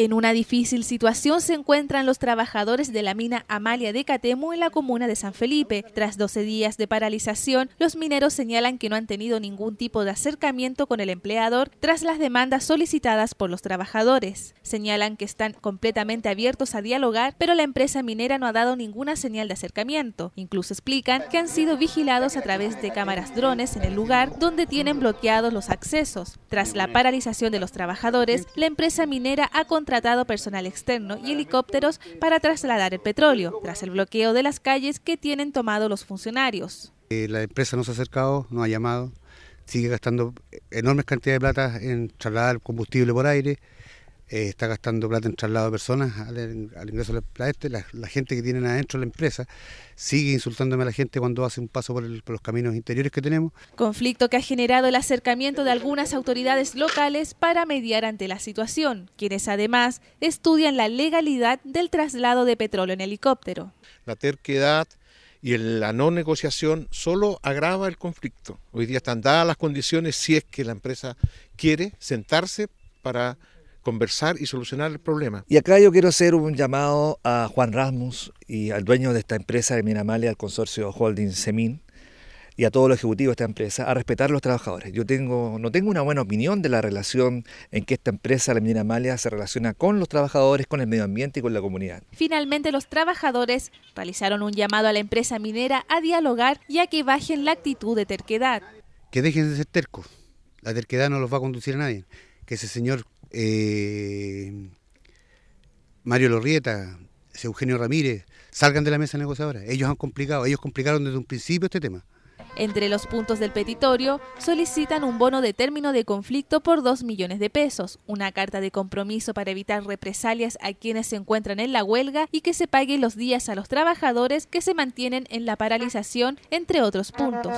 En una difícil situación se encuentran los trabajadores de la mina Amalia de Catemo en la comuna de San Felipe. Tras 12 días de paralización, los mineros señalan que no han tenido ningún tipo de acercamiento con el empleador tras las demandas solicitadas por los trabajadores. Señalan que están completamente abiertos a dialogar, pero la empresa minera no ha dado ninguna señal de acercamiento. Incluso explican que han sido vigilados a través de cámaras drones en el lugar donde tienen bloqueados los accesos. Tras la paralización de los trabajadores, la empresa minera ha contratado tratado personal externo y helicópteros para trasladar el petróleo, tras el bloqueo de las calles que tienen tomado los funcionarios. Eh, la empresa no se ha acercado, no ha llamado, sigue gastando enormes cantidades de plata en trasladar combustible por aire, eh, está gastando plata en traslado de personas al, ingreso de la, este, la, gente que tiene adentro la empresa sigue insultándome a la gente cuando hace un paso por, por los caminos interiores que tenemos. Conflicto que ha generado el acercamiento de algunas autoridades locales para mediar ante la situación, quienes además estudian la legalidad del traslado de petróleo en helicóptero. La terquedad y la no negociación solo agrava el conflicto. Hoy día están dadas las condiciones si es que la empresa quiere sentarse para conversar y solucionar el problema. Y acá yo quiero hacer un llamado a Juan Rasmus y al dueño de esta empresa de Minamale, al consorcio Holding Semin y a todos los ejecutivos de esta empresa a respetar a los trabajadores. Yo tengo, no tengo una buena opinión de la relación en que esta empresa, la Minera se relaciona con los trabajadores, con el medio ambiente y con la comunidad. Finalmente, los trabajadores realizaron un llamado a la empresa minera a dialogar y a que bajen la actitud de terquedad. Que dejen de ser tercos. La terquedad no los va a conducir a nadie. Que ese señor eh, Mario Lorrieta, Eugenio Ramírez, salgan de la mesa negociadora. Ellos han complicado, ellos complicaron desde un principio este tema. Entre los puntos del petitorio, solicitan un bono de término de conflicto por 2 millones de pesos, una carta de compromiso para evitar represalias a quienes se encuentran en la huelga y que se paguen los días a los trabajadores que se mantienen en la paralización, entre otros puntos.